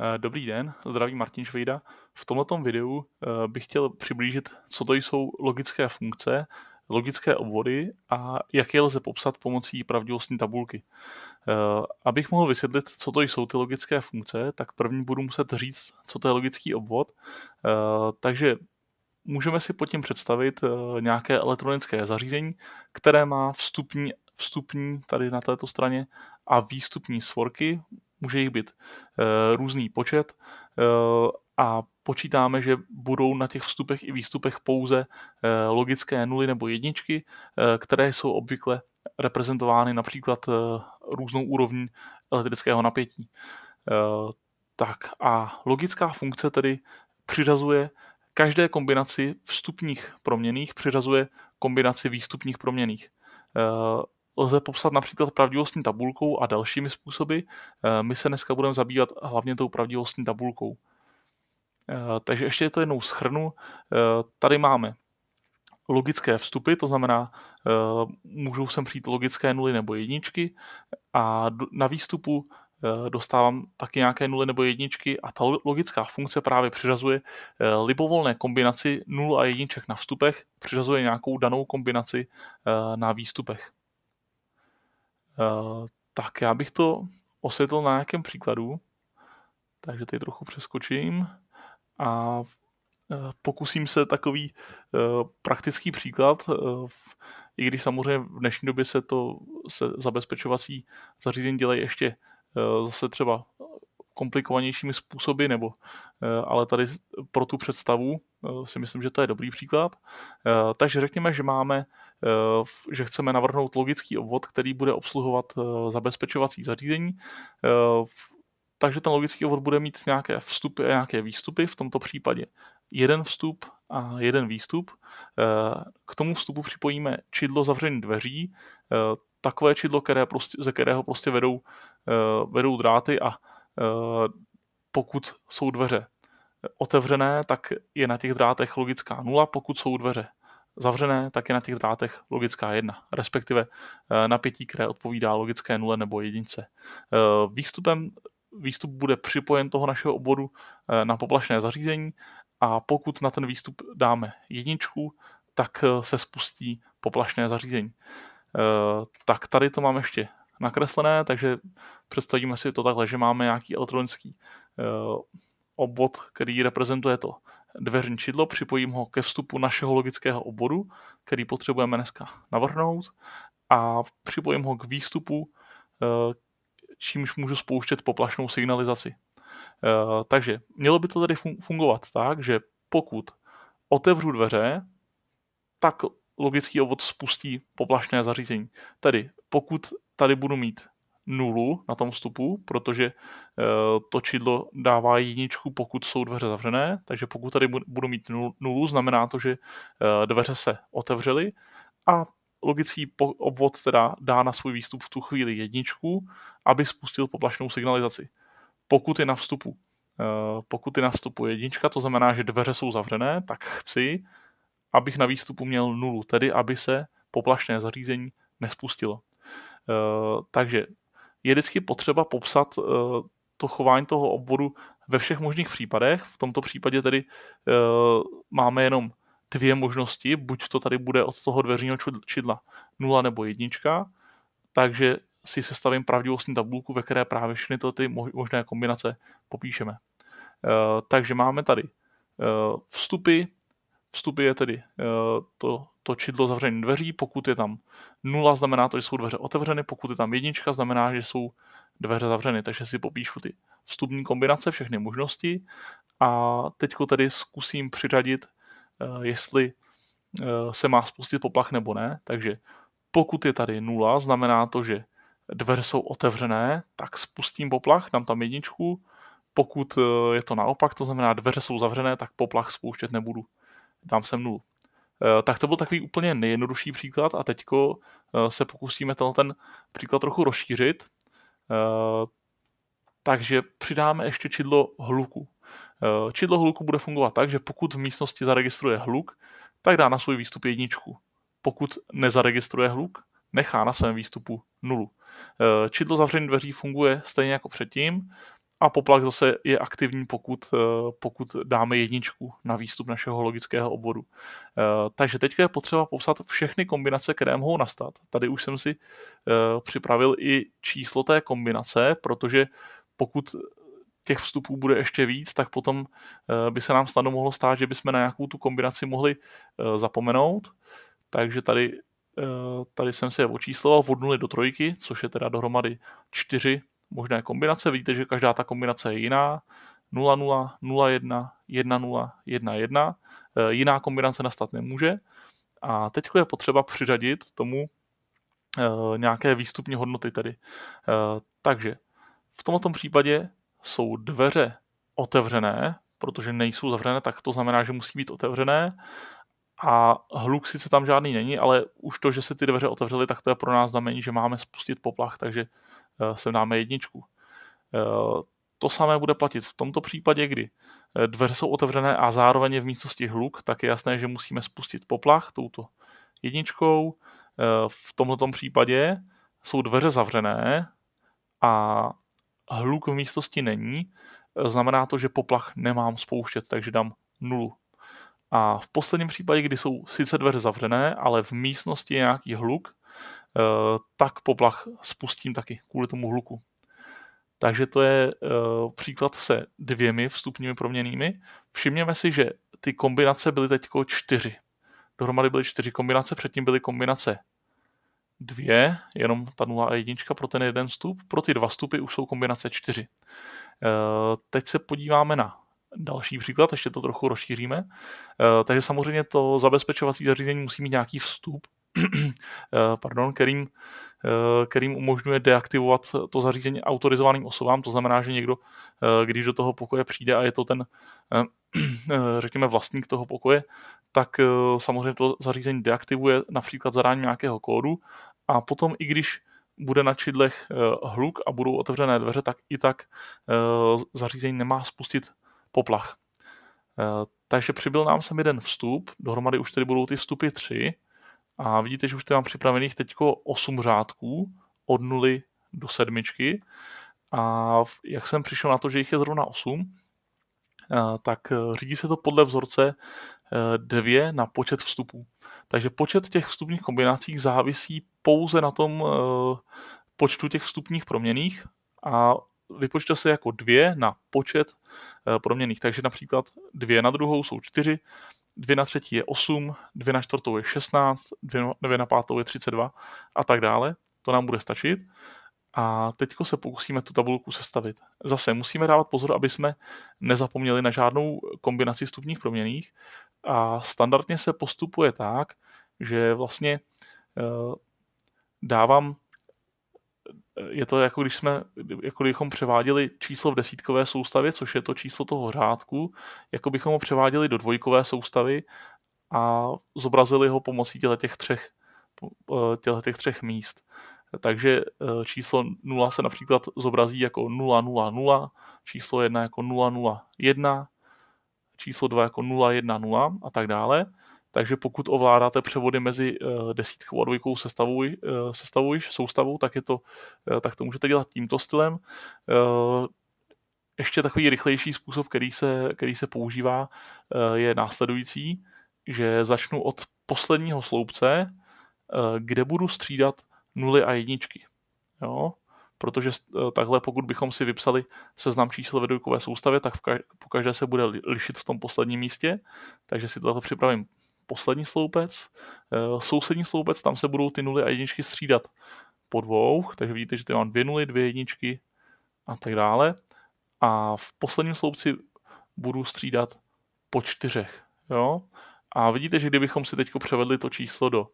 Eh, dobrý den, zdraví Martin Švejda. V tomto videu eh, bych chtěl přiblížit, co to jsou logické funkce, logické obvody a jak je lze popsat pomocí pravdivostní tabulky. Eh, abych mohl vysvětlit, co to jsou ty logické funkce, tak první budu muset říct, co to je logický obvod. Takže můžeme si pod tím představit nějaké elektronické zařízení, které má vstupní, vstupní tady na této straně a výstupní svorky, může jich být eh, různý počet eh, a počítáme, že budou na těch vstupech i výstupech pouze eh, logické nuly nebo jedničky, které jsou obvykle reprezentovány například různou úrovní elektrického napětí. Tak a logická funkce tedy přiřazuje každé kombinaci vstupních proměných, přiřazuje kombinaci výstupních proměných lze popsat například pravdivostní tabulkou a dalšími způsoby. Eh, my se dneska budeme zabývat hlavně tou pravdivostní tabulkou. Eh, takže ještě to jednou schrnu. Eh, tady máme logické vstupy, to znamená, můžou sem přijít logické nuly nebo jedničky a na výstupu dostávám taky nějaké nuly nebo jedničky a ta logická funkce právě přiřazuje libovolné kombinaci nul a jedniček na vstupech, přiřazuje nějakou danou kombinaci na výstupech. Eh, tak já bych to osvětlil na nějakém příkladu, takže tady trochu přeskočím a eh, pokusím se takový eh, praktický příklad, i když samozřejmě v dnešní době se to se zabezpečovací zařízení dělají ještě zase třeba komplikovanějšími způsoby, nebo, ale tady pro tu představu si myslím, že to je dobrý příklad. Takže řekněme, že máme Eh, že chceme navrhnout logický obvod, který bude obsluhovat eh, zabezpečovací zařízení. Eh, takže ten logický obvod bude mít nějaké vstupy a nějaké výstupy, v tomto případě jeden vstup a jeden výstup. K tomu vstupu připojíme čidlo zavření dveří, takové čidlo, které prostě, ze kterého prostě vedou, vedou dráty a pokud jsou dveře otevřené, tak je na těch drátech logická nula, pokud jsou dveře zavřené, tak je na těch drátech logická jedna, respektive eh, napětí, které odpovídá logické nule nebo jedince. Eh, výstupem výstup bude připojen toho našeho obvodu eh, na poplašné zařízení a pokud na ten výstup dáme jedničku, tak se spustí poplašné zařízení. Tak tady to mám ještě nakreslené, takže představíme si to takhle, že máme nějaký elektronický obvod, který reprezentuje to dveřní čidlo, připojím ho ke vstupu našeho logického oboru, který potřebujeme dneska navrhnout a připojím ho k výstupu, eh, čímž můžu spouštět poplašnou signalizaci. Eh, takže mělo by to tady fungovat tak, že pokud otevřu dveře, tak logický obvod spustí poplašné zařízení. Tedy pokud tady budu mít nulu na tom vstupu, protože eh, to čidlo dává jedničku, pokud jsou dveře zavřené, takže pokud tady budu mít nulu, znamená to, že eh, dveře se otevřely a logický obvod teda dá na svůj výstup v tu chvíli jedničku, aby spustil poplašnou signalizaci. Pokud je na vstupu eh, pokud je na vstupu jednička, to znamená, že dveře jsou zavřené, tak chci, abych na výstupu měl nulu, tedy aby se poplašné zařízení nespustilo. Takže je vždycky potřeba popsat eh, to chování toho obvodu ve všech možných případech. V tomto případě tedy eh, máme jenom dvě možnosti, buď to tady bude od toho dveřního čidla 0 nebo 1, takže si sestavím pravdivostní tabulku, ve které právě všechny ty možné kombinace popíšeme. Eh, takže máme tady vstupy, vstupy je tedy eh, to, to čidlo zavřené dveří, pokud je tam nula, znamená to, že jsou dveře otevřeny, pokud je tam jednička, znamená, že jsou dveře zavřeny, takže si popíšu ty vstupní kombinace, všechny možnosti a teď tedy zkusím přiřadit, eh, jestli eh, se má spustit poplach nebo ne, takže pokud je tady nula, znamená to, že dveře jsou otevřené, tak spustím poplach, dám tam jedničku, pokud je to naopak, to znamená dveře jsou zavřené, tak poplach spouštět nebudu dám sem nulu. Eh, tak to byl takový úplně nejjednodušší příklad a teďko eh, se pokusíme tenhle ten příklad trochu rozšířit. Eh, takže přidáme ještě čidlo hluku. Čidlo hluku bude fungovat tak, že pokud v místnosti zaregistruje hluk, tak dá na svůj výstup jedničku. Pokud nezaregistruje hluk, nechá na svém výstupu nulu. Čidlo zavřených dveří funguje stejně jako předtím, a poplak zase je aktivní, pokud, eh, pokud dáme jedničku na výstup našeho logického obvodu. Eh, takže teď je potřeba popsat všechny kombinace, které mohou nastat. Tady už jsem si eh, připravil i číslo té kombinace, protože pokud těch vstupů bude ještě víc, tak potom by se nám snadno mohlo stát, že bychom na nějakou tu kombinaci mohli zapomenout. Takže tady, tady jsem si je očísloval od 0 do trojky, což je teda dohromady 4 možné kombinace. Vidíte, že každá ta kombinace je jiná. 0-0, 0-1, 1-0, 1-1. Jiná kombinace nastat nemůže. A teď je potřeba přiřadit tomu eh, nějaké výstupní hodnoty tedy. Eh, takže v tomto případě jsou dveře otevřené, protože nejsou zavřené, tak to znamená, že musí být otevřené a hluk sice tam žádný není, ale už to, že se ty dveře otevřely, tak to je pro nás znamení, že máme spustit poplach, takže Eh, sem dáme jedničku. Eh, to samé bude platit v tomto případě, kdy eh, dveře jsou otevřené a zároveň je v místnosti hluk, tak je jasné, že musíme spustit poplach touto jedničkou. V tomto případě jsou dveře zavřené a hluk v místnosti není. Znamená to, že poplach nemám spouštět, takže dám nulu. A v posledním případě, kdy jsou sice dveře zavřené, ale v místnosti je nějaký hluk, Eh, tak poplach spustím taky kvůli tomu hluku. Takže to je eh, příklad se dvěmi vstupními proměnými. Všimněme si, že ty kombinace byly teď čtyři. Dohromady byly čtyři kombinace, předtím byly kombinace dvě, jenom ta 0 a jednička pro ten jeden vstup. Pro ty dva vstupy už jsou kombinace čtyři. Eh, teď se podíváme na další příklad, ještě to trochu rozšíříme. takže samozřejmě to zabezpečovací zařízení musí mít nějaký vstup, Eh, pardon, kterým, eh, kterým umožňuje deaktivovat to zařízení autorizovaným osobám. To znamená, že někdo, eh, když do toho pokoje přijde a je to ten, řekněme, vlastník toho pokoje, tak samozřejmě to zařízení deaktivuje například zadání nějakého kódu a potom i když bude na čidlech hluk a budou otevřené dveře, tak i tak zařízení nemá spustit poplach. Takže přibyl nám sem jeden vstup, dohromady už tedy budou ty vstupy tři, a vidíte, že už tady mám připravených teď 8 řádků od 0 do 7. A jak jsem přišel na to, že jich je zrovna 8, eh, tak eh, řídí se to podle vzorce 2 eh, na počet vstupů. Takže počet těch vstupních kombinací závisí pouze na tom počtu těch vstupních proměných a vypočte se jako 2 na počet proměných. Takže například 2 na druhou jsou 4, 2 na třetí je 8, 2 na čtvrtou je 16, 2 na pátou je 32 a tak dále. To nám bude stačit. A teď se pokusíme tu tabulku sestavit. Zase musíme dávat pozor, aby jsme nezapomněli na žádnou kombinaci stupních proměných. A standardně se postupuje tak, že vlastně eh, dávám je to jako když jsme, jako kdybychom převáděli číslo v desítkové soustavě, což je to číslo toho řádku, jako bychom ho převáděli do dvojkové soustavy a zobrazili ho pomocí těle těch třech, eh, těle těch třech míst. Takže eh, číslo 0 se například zobrazí jako 000, číslo 1 jako 001, číslo 2 jako 010 a tak dále takže pokud ovládáte převody mezi eh, desítkou a dvojkou sestavou eh, sestavu soustavou, tak, je to, eh, tak to můžete dělat tímto stylem. Ještě takový rychlejší způsob, který se, který se používá, je následující, že začnu od posledního sloupce, kde budu střídat nuly a jedničky. Jo? protože takhle pokud bychom si vypsali seznam čísel ve dvojkové soustavě, tak po každé se bude lišit v tom posledním místě, takže si to připravím poslední sloupec, eh, sousední sloupec, tam se budou ty nuly a jedničky střídat po dvou, takže vidíte, že tady mám dvě nuly, dvě jedničky a tak dále. A v posledním sloupci budu střídat po čtyřech. Jo? A vidíte, že kdybychom si teď převedli to číslo do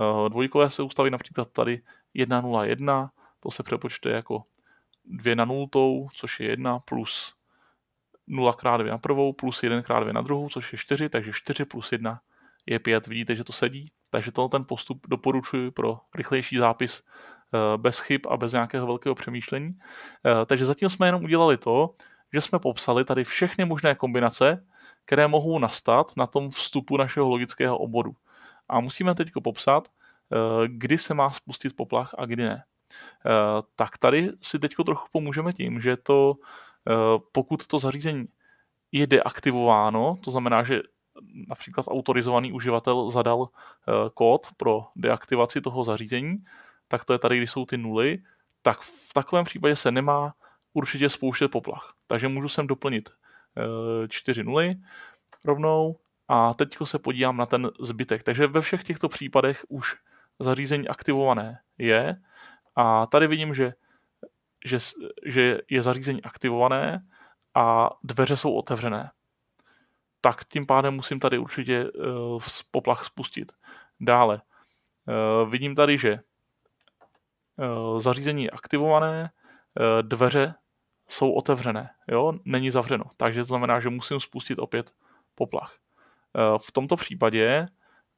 eh, dvojkové soustavy, například tady 1,0,1, to se přepočte jako 2 na nultou, což je 1, plus 0 x 2 na prvou, plus 1 x 2 na druhou, což je 4, takže 4 plus 1 je 5, vidíte, že to sedí. Takže tohle ten postup doporučuji pro rychlejší zápis eh, bez chyb a bez nějakého velkého přemýšlení. Eh, takže zatím jsme jenom udělali to, že jsme popsali tady všechny možné kombinace, které mohou nastat na tom vstupu našeho logického oboru. A musíme teď popsat, eh, kdy se má spustit poplach a kdy ne. Tak tady si teď trochu pomůžeme tím, že to, pokud to zařízení je deaktivováno, to znamená, že například autorizovaný uživatel zadal eh, kód pro deaktivaci toho zařízení, tak to je tady, když jsou ty nuly, tak v takovém případě se nemá určitě spouštět poplach. Takže můžu sem doplnit eh, čtyři nuly rovnou a teď se podívám na ten zbytek. Takže ve všech těchto případech už zařízení aktivované je a tady vidím, že, že, že je zařízení aktivované a dveře jsou otevřené tak tím pádem musím tady určitě uh, poplach spustit. Dále, uh, vidím tady, že uh, zařízení je aktivované, uh, dveře jsou otevřené, jo, není zavřeno, takže to znamená, že musím spustit opět poplach. Uh, v tomto případě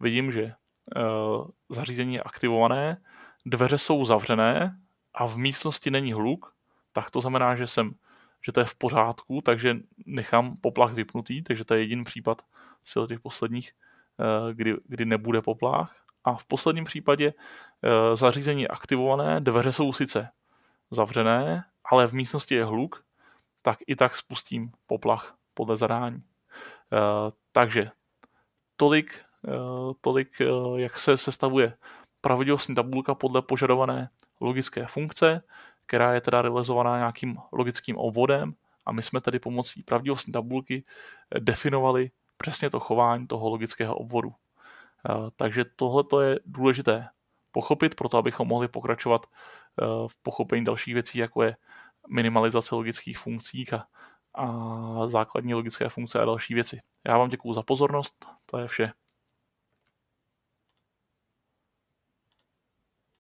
vidím, že uh, zařízení je aktivované, dveře jsou zavřené a v místnosti není hluk, tak to znamená, že jsem že to je v pořádku, takže nechám poplach vypnutý, takže to je jediný případ z těch posledních, eh, kdy, kdy nebude poplach. A v posledním případě eh, zařízení je aktivované, dveře jsou sice zavřené, ale v místnosti je hluk, tak i tak spustím poplach podle zadání. Eh, takže tolik, tolik jak se sestavuje pravidelostní tabulka podle požadované logické funkce která je teda realizovaná nějakým logickým obvodem a my jsme tedy pomocí pravdivostní tabulky eh, definovali přesně to chování toho logického obvodu. Eh, takže tohle je důležité pochopit, proto abychom mohli pokračovat eh, v pochopení dalších věcí, jako je minimalizace logických funkcí a, a základní logické funkce a další věci. Já vám děkuji za pozornost, to je vše.